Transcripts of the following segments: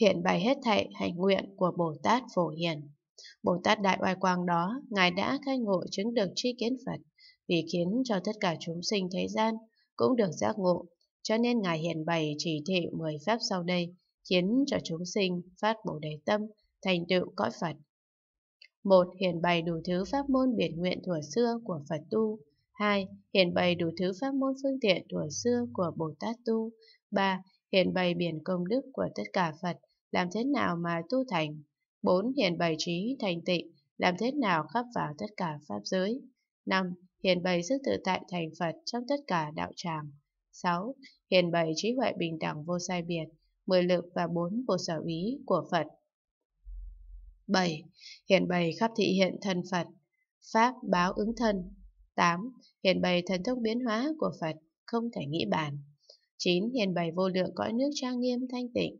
hiện bày hết thảy hành nguyện của Bồ Tát Phổ Hiền. Bồ Tát Đại Oai Quang đó, Ngài đã khai ngộ chứng được tri kiến Phật, vì khiến cho tất cả chúng sinh thế gian cũng được giác ngộ, cho nên Ngài hiện bày chỉ thị mười phép sau đây, khiến cho chúng sinh phát bổ Đề Tâm, thành tựu cõi Phật. một Hiện bày đủ thứ pháp môn biển nguyện thuở xưa của Phật tu. hai, Hiện bày đủ thứ pháp môn phương tiện thuở xưa của Bồ Tát tu. ba, hiện bày biển công đức của tất cả Phật, làm thế nào mà tu thành. 4. hiện bày trí thành tịnh, làm thế nào khắp vào tất cả pháp giới. 5. hiện bày sức tự tại thành Phật trong tất cả đạo tràng. 6. hiện bày trí huệ bình đẳng vô sai biệt, mười lực và bốn vô sở ý của Phật. 7. hiện bày khắp thị hiện thân Phật, Pháp báo ứng thân. 8. hiện bày thần thông biến hóa của Phật, không thể nghĩ bàn. 9. Hiền bày vô lượng cõi nước trang nghiêm thanh tịnh.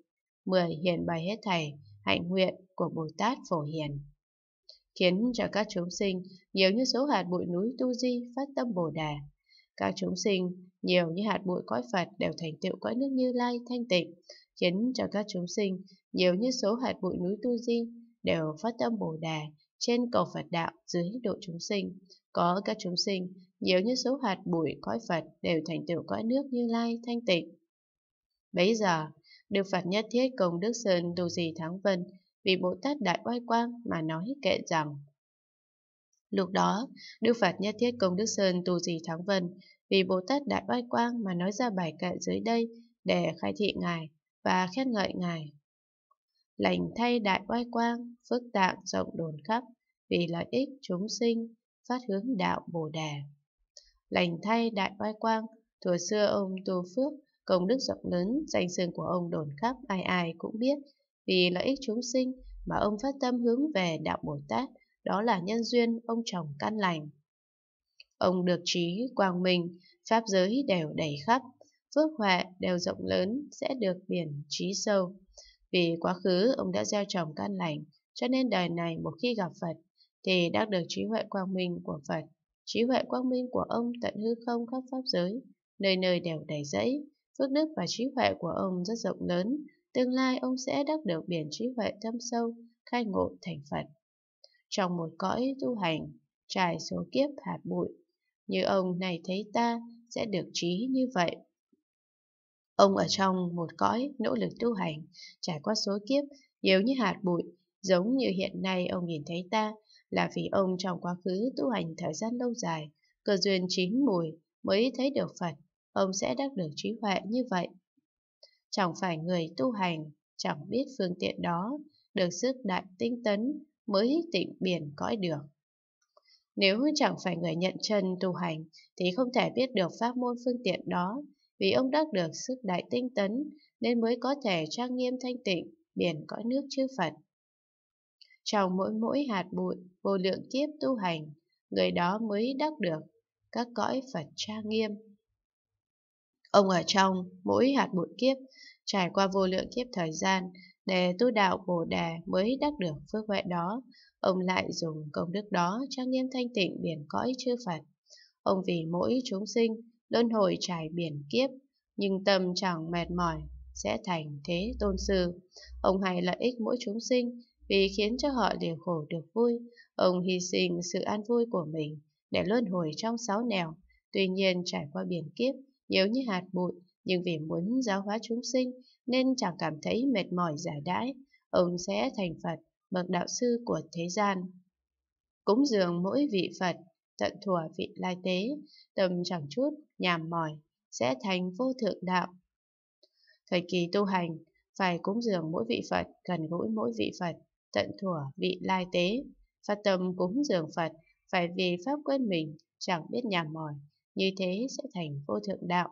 10. Hiền bày hết thảy hạnh nguyện của Bồ Tát Phổ Hiền. Khiến cho các chúng sinh nhiều như số hạt bụi núi Tu Di phát tâm Bồ Đà. Các chúng sinh nhiều như hạt bụi cõi Phật đều thành tựu cõi nước Như Lai thanh tịnh, khiến cho các chúng sinh nhiều như số hạt bụi núi Tu Di đều phát tâm Bồ Đà trên cầu Phật đạo dưới độ chúng sinh. Có các chúng sinh nhiều như số hạt bụi cõi Phật đều thành tựu cõi nước như lai thanh tịnh. Bấy giờ, Đức Phật nhất thiết công Đức Sơn Tu Di Thắng Vân vì Bồ Tát Đại Oai Quang mà nói kệ rằng Lúc đó, Đức Phật nhất thiết công Đức Sơn Tu Di Thắng Vân vì Bồ Tát Đại Oai Quang mà nói ra bài kệ dưới đây để khai thị Ngài và khen ngợi Ngài. Lành thay Đại Oai Quang, phước tạng rộng đồn khắp, vì lợi ích chúng sinh, phát hướng đạo Bồ đề lành thay đại oai quang, thuở xưa ông tu Phước, công đức rộng lớn, danh sương của ông đồn khắp ai ai cũng biết, vì lợi ích chúng sinh mà ông phát tâm hướng về đạo Bồ Tát, đó là nhân duyên ông trồng căn lành. Ông được trí quang minh, pháp giới đều đầy khắp, phước huệ đều rộng lớn sẽ được biển trí sâu. Vì quá khứ ông đã gieo trồng căn lành, cho nên đời này một khi gặp Phật thì đã được trí huệ quang minh của Phật trí huệ quang minh của ông tận hư không khắp pháp giới, nơi nơi đều đầy rẫy. Phước đức và trí huệ của ông rất rộng lớn, tương lai ông sẽ đắc được biển trí huệ thâm sâu, khai ngộ thành Phật. Trong một cõi tu hành, trải số kiếp hạt bụi, như ông này thấy ta sẽ được trí như vậy. Ông ở trong một cõi nỗ lực tu hành, trải qua số kiếp, yếu như hạt bụi, giống như hiện nay ông nhìn thấy ta, là vì ông trong quá khứ tu hành thời gian lâu dài, cơ duyên chín mùi mới thấy được Phật, ông sẽ đắc được trí huệ như vậy. Chẳng phải người tu hành, chẳng biết phương tiện đó, được sức đại tinh tấn mới tịnh biển cõi được. Nếu chẳng phải người nhận chân tu hành thì không thể biết được pháp môn phương tiện đó, vì ông đắc được sức đại tinh tấn nên mới có thể trang nghiêm thanh tịnh biển cõi nước chư Phật trong mỗi mỗi hạt bụi vô lượng kiếp tu hành, người đó mới đắc được các cõi Phật tra nghiêm. Ông ở trong mỗi hạt bụi kiếp, trải qua vô lượng kiếp thời gian để tu đạo Bồ Đề mới đắc được phước huệ đó. Ông lại dùng công đức đó tra nghiêm thanh tịnh biển cõi chư Phật. Ông vì mỗi chúng sinh luân hồi trải biển kiếp, nhưng tâm chẳng mệt mỏi, sẽ thành thế tôn sư. Ông hay lợi ích mỗi chúng sinh, vì khiến cho họ đều khổ được vui, ông hy sinh sự an vui của mình để luân hồi trong sáu nẻo. Tuy nhiên trải qua biển kiếp, nhiều như hạt bụi, nhưng vì muốn giáo hóa chúng sinh nên chẳng cảm thấy mệt mỏi giải đãi, ông sẽ thành Phật, bậc đạo sư của thế gian. Cúng dường mỗi vị Phật, tận thủa vị lai tế, tâm chẳng chút, nhàm mỏi, sẽ thành vô thượng đạo. Thời kỳ tu hành, phải cúng dường mỗi vị Phật, gần gũi mỗi vị Phật, tận thủa vị lai tế, phát tâm cúng dường Phật, phải vì pháp quên mình, chẳng biết nhà mỏi, như thế sẽ thành vô thượng đạo.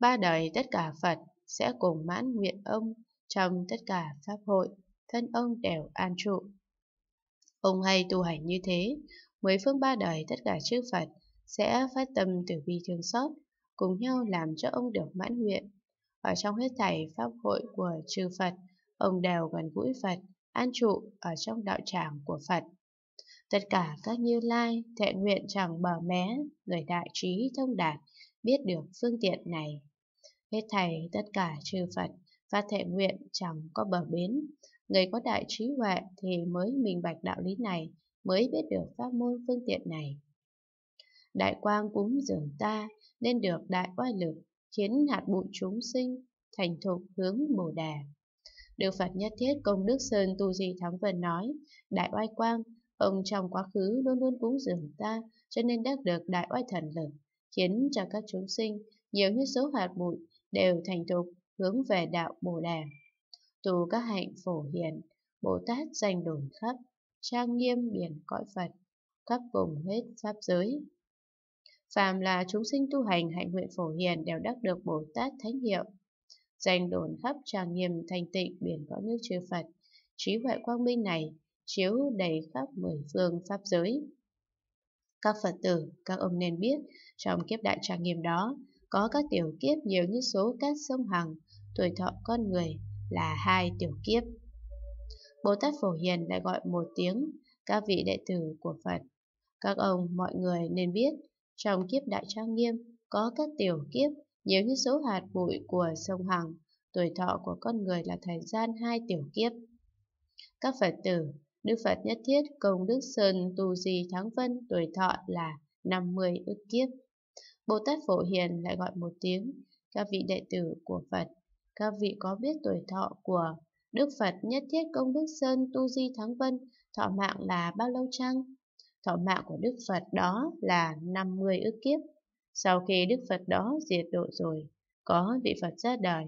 Ba đời tất cả Phật sẽ cùng mãn nguyện ông trong tất cả pháp hội, thân ông đều an trụ. Ông hay tu hành như thế, mười phương ba đời tất cả chư Phật sẽ phát tâm từ bi thương xót, cùng nhau làm cho ông được mãn nguyện. Ở trong hết thảy pháp hội của chư Phật, ông đều gần gũi Phật, an trụ ở trong đạo tràng của Phật. Tất cả các như lai thệ nguyện chẳng bờ mé, người đại trí thông đạt, biết được phương tiện này. Hết thầy tất cả trừ Phật và thệ nguyện chẳng có bờ bến. Người có đại trí huệ thì mới minh bạch đạo lý này, mới biết được pháp môn phương tiện này. Đại quang cúng dường ta nên được đại oai lực, khiến hạt bụi chúng sinh thành thục hướng Bồ Đà. Đức Phật nhất thiết công đức Sơn Tu Di Thắng Vân nói, Đại oai quang, ông trong quá khứ luôn luôn cúng dường ta, cho nên đắc được đại oai thần lực, khiến cho các chúng sinh nhiều như số hạt bụi đều thành tục hướng về đạo Bồ Đà. Tu các hạnh phổ hiền, Bồ Tát danh đồn khắp, trang nghiêm biển cõi Phật, khắp cùng hết pháp giới. Phàm là chúng sinh tu hành hạnh nguyện phổ hiền đều đắc được Bồ Tát thánh hiệu, danh đồn khắp trang nghiêm thanh tịnh biển võ nước chư Phật. Trí huệ quang minh này chiếu đầy khắp mười phương pháp giới. Các Phật tử, các ông nên biết, trong kiếp đại trang nghiêm đó, có các tiểu kiếp nhiều như số cát sông Hằng, tuổi thọ con người là hai tiểu kiếp. Bồ Tát Phổ Hiền lại gọi một tiếng các vị đệ tử của Phật. Các ông, mọi người nên biết, trong kiếp đại trang nghiêm có các tiểu kiếp nhiều như số hạt bụi của sông Hằng, tuổi thọ của con người là thời gian hai tiểu kiếp. Các Phật tử, Đức Phật Nhất Thiết Công Đức Sơn Tu Di Thắng Vân tuổi thọ là 50 ức kiếp. Bồ Tát Phổ Hiền lại gọi một tiếng, các vị đệ tử của Phật, các vị có biết tuổi thọ của Đức Phật Nhất Thiết Công Đức Sơn Tu Di Thắng Vân thọ mạng là bao lâu chăng? Thọ mạng của Đức Phật đó là 50 ức kiếp. Sau khi Đức Phật đó diệt độ rồi, có vị Phật ra đời,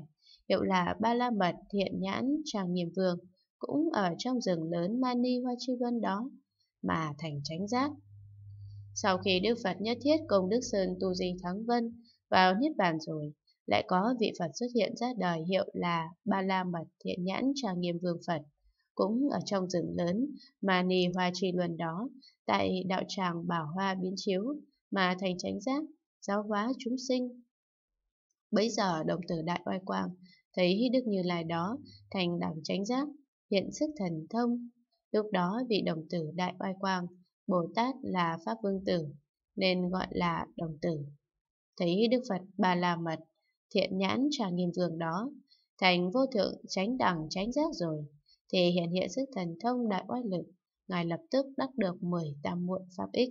hiệu là Ba La Mật Thiện Nhãn Tràng Nghiêm Vương, cũng ở trong rừng lớn Mani Hoa Chi vân đó, mà thành tránh giác. Sau khi Đức Phật nhất thiết công Đức Sơn Tu Di Thắng Vân vào Niết Bàn rồi, lại có vị Phật xuất hiện ra đời hiệu là Ba La Mật Thiện Nhãn Tràng Nghiêm Vương Phật, cũng ở trong rừng lớn Mani Hoa Chi Luân đó, tại đạo tràng Bảo Hoa Biến Chiếu mà thành tránh giác giáo hóa chúng sinh. Bấy giờ đồng tử đại oai quang thấy đức như lai đó thành đẳng chánh giác, hiện sức thần thông. Lúc đó vị đồng tử đại oai quang, Bồ Tát là Pháp Vương Tử, nên gọi là đồng tử. Thấy Đức Phật Bà La Mật, thiện nhãn trà nghiêm vương đó, thành vô thượng tránh đẳng tránh giác rồi, thì hiện hiện sức thần thông đại oai lực, Ngài lập tức đắc được mười tam muội pháp ích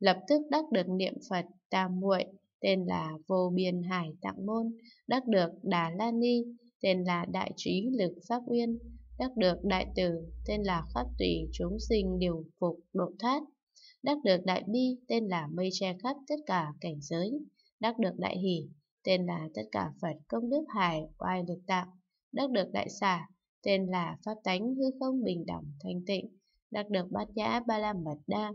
lập tức đắc được niệm Phật tam muội tên là Vô Biên Hải Tạng Môn, đắc được Đà La Ni, tên là Đại Trí Lực Pháp Uyên, đắc được Đại tử tên là Pháp Tùy Chúng Sinh Điều Phục Độ Thoát, đắc được Đại Bi, tên là Mây Che Khắp Tất Cả Cảnh Giới, đắc được Đại Hỷ, tên là Tất Cả Phật Công Đức Hải Oai Lực Tạng, đắc được Đại Xả, tên là Pháp Tánh Hư Không Bình Đẳng Thanh Tịnh, đắc được Bát Nhã Ba La Mật Đa,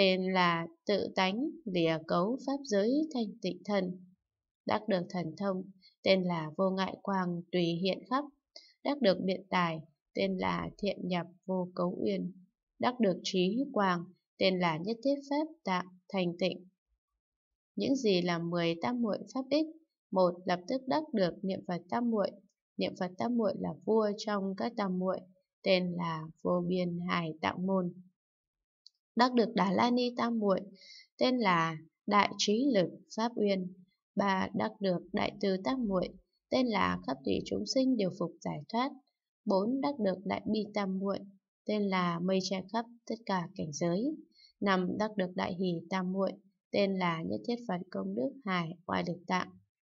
tên là Tự Tánh Lìa Cấu Pháp Giới Thanh Tịnh Thần. Đắc được thần thông, tên là Vô Ngại Quang Tùy Hiện Khắp. Đắc được biện tài, tên là Thiện Nhập Vô Cấu Uyên. Đắc được trí quang, tên là Nhất Thiết Pháp Tạng Thành Tịnh. Những gì là mười tam muội pháp ích? Một, lập tức đắc được niệm Phật tam muội. Niệm Phật tam muội là vua trong các tam muội, tên là Vô Biên Hải Tạng Môn đắc được Đà La Ni Tam Muội, tên là Đại Trí Lực Pháp Uyên. Bà đắc được Đại Từ Tam Muội, tên là Khắp Tùy Chúng Sinh Điều Phục Giải Thoát. bốn Đắc được Đại Bi Tam Muội, tên là Mây Che Khắp Tất Cả Cảnh Giới. năm Đắc được Đại Hỷ Tam Muội, tên là Nhất Thiết Phật Công Đức Hải Oai Lực Tạng.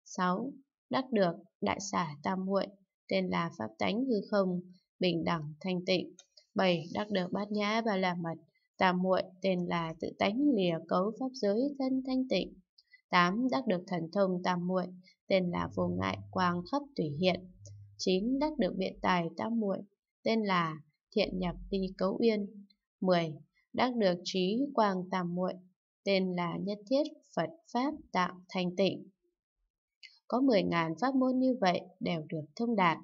sáu Đắc được Đại Xả Tam Muội, tên là Pháp Tánh Hư Không, Bình Đẳng Thanh Tịnh. bảy Đắc được Bát Nhã Ba La Mật, tam muội tên là tự tánh lìa cấu pháp giới thân thanh tịnh. tám Đắc được thần thông tam muội, tên là vô ngại quang khắp tùy hiện. chín Đắc được biện tài tam muội, tên là thiện nhập vi cấu uyên. 10. Đắc được trí quang tam muội, tên là nhất thiết Phật Pháp tạo thanh tịnh. Có 10.000 pháp môn như vậy đều được thông đạt.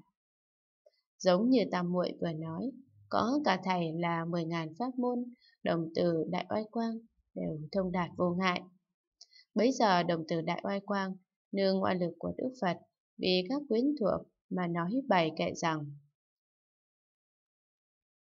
Giống như Tam muội vừa nói, có cả thầy là 10.000 pháp môn, đồng từ đại oai quang đều thông đạt vô ngại. Bấy giờ đồng từ đại oai quang nương oai lực của Đức Phật vì các quyến thuộc mà nói bày kệ rằng